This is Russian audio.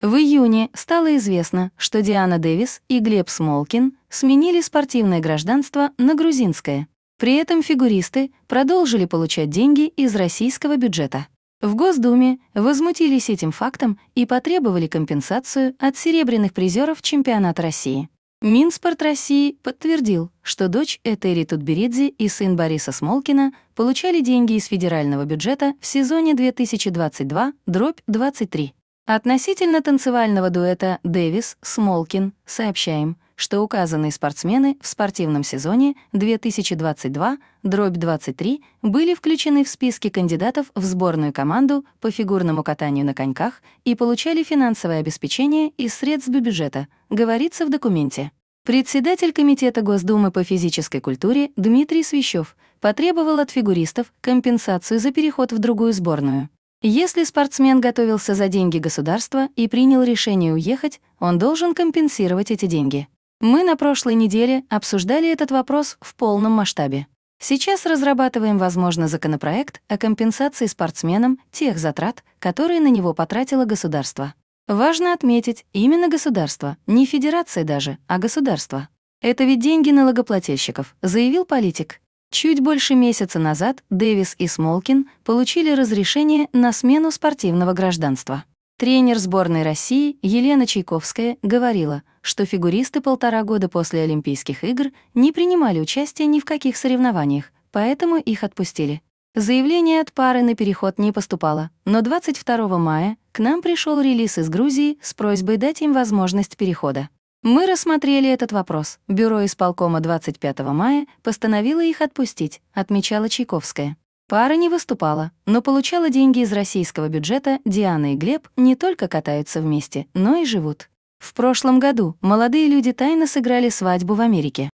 В июне стало известно, что Диана Дэвис и Глеб Смолкин сменили спортивное гражданство на грузинское. При этом фигуристы продолжили получать деньги из российского бюджета. В Госдуме возмутились этим фактом и потребовали компенсацию от серебряных призеров чемпионата России. Минспорт России подтвердил, что дочь Этери Тутберидзе и сын Бориса Смолкина получали деньги из федерального бюджета в сезоне 2022-23. Относительно танцевального дуэта Дэвис-Смолкин сообщаем, что указанные спортсмены в спортивном сезоне 2022-23 были включены в списки кандидатов в сборную команду по фигурному катанию на коньках и получали финансовое обеспечение из средств бюджета, говорится в документе. Председатель Комитета Госдумы по физической культуре Дмитрий Свищев потребовал от фигуристов компенсацию за переход в другую сборную. Если спортсмен готовился за деньги государства и принял решение уехать, он должен компенсировать эти деньги. Мы на прошлой неделе обсуждали этот вопрос в полном масштабе. Сейчас разрабатываем, возможно, законопроект о компенсации спортсменам тех затрат, которые на него потратило государство. Важно отметить, именно государство, не федерация даже, а государство. Это ведь деньги налогоплательщиков, заявил политик. Чуть больше месяца назад Дэвис и Смолкин получили разрешение на смену спортивного гражданства. Тренер сборной России Елена Чайковская говорила, что фигуристы полтора года после Олимпийских игр не принимали участия ни в каких соревнованиях, поэтому их отпустили. Заявление от пары на переход не поступало, но 22 мая к нам пришел релиз из Грузии с просьбой дать им возможность перехода. Мы рассмотрели этот вопрос. Бюро исполкома 25 мая постановило их отпустить, отмечала Чайковская. Пара не выступала, но получала деньги из российского бюджета, Диана и Глеб не только катаются вместе, но и живут. В прошлом году молодые люди тайно сыграли свадьбу в Америке.